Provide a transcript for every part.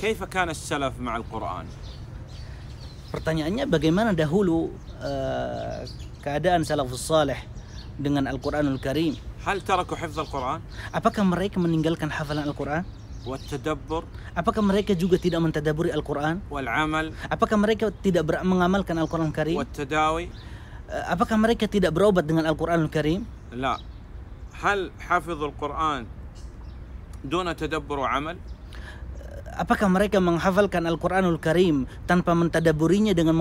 كيف كان السلف مع القرآن? Pertanyaannya bagaimana dahulu uh, keadaan salafus salih dengan Al-Qur'anul Karim? هل تركوا حفظ القرآن? Apakah mereka meninggalkan hafalan Al-Qur'an? والتدبر apakah mereka juga tidak mentadaburi Al-Qur'an والعمل apakah mereka tidak mengamalkan Al-Qur'an Karim والتداوي apakah mereka tidak berobat dengan Al-Qur'an Karim لا هل حفظ القرآن دون تدبر وعمل Apakah mereka menghafalkan Al-Quranul Karim tanpa mentadaburinya dengan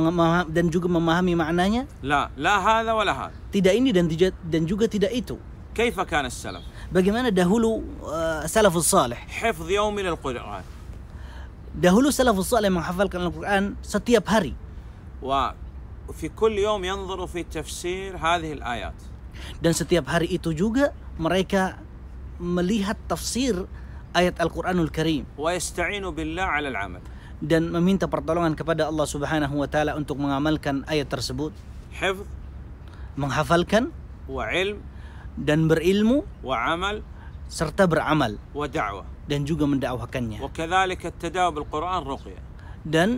dan juga memahami maknanya? La, la hadha wa la hadha. Tidak ini dan, tidak, dan juga tidak itu. كيف كان salaf? bagaimana dahulu uh, salafus salih? حفظ Al Qur'an. dahulu salafus salih menghafalkan Al-Quran setiap hari. وفي yawm yanzuru fi tafsir hadhihi al-ayat. dan setiap hari itu juga mereka melihat tafsir ayat Al-Qur'anul Karim dan meminta pertolongan kepada Allah Subhanahu wa taala untuk mengamalkan ayat tersebut menghafalkan dan berilmu serta beramal dan juga mendakwahkannya dan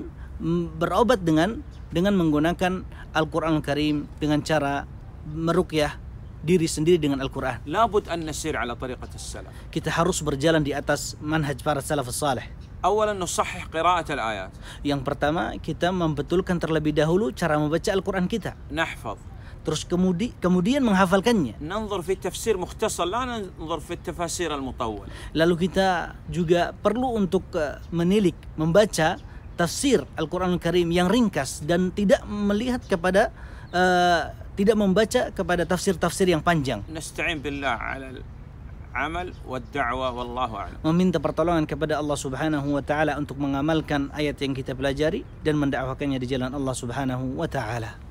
berobat dengan dengan menggunakan Al-Qur'an Al Karim dengan cara meruqyah diri sendiri dengan Al-Quran. Labud an nasir ala tariqat salaf. Kita harus berjalan di atas manhaj para salafus salih. Awalan nusahih qira'at al-ayat. Yang pertama, kita membetulkan terlebih dahulu cara membaca Al-Quran kita. Nahfaz. Terus kemudi, kemudian menghafalkannya. Nanzur fi tafsir mukhtasar, la nanzur fi tafasir al-mutawwal. Lalu kita juga perlu untuk eh, menilik, membaca tafsir Al-Quran Al-Karim yang ringkas dan tidak melihat kepada uh, tidak membaca kepada tafsir-tafsir yang panjang. Nasta'in billah 'ala al-'amal wad-da'wah wallahu a'lam. Meminta pertolongan kepada Allah Subhanahu wa taala untuk mengamalkan ayat yang kita pelajari dan mendakwakannya di jalan Allah Subhanahu wa taala.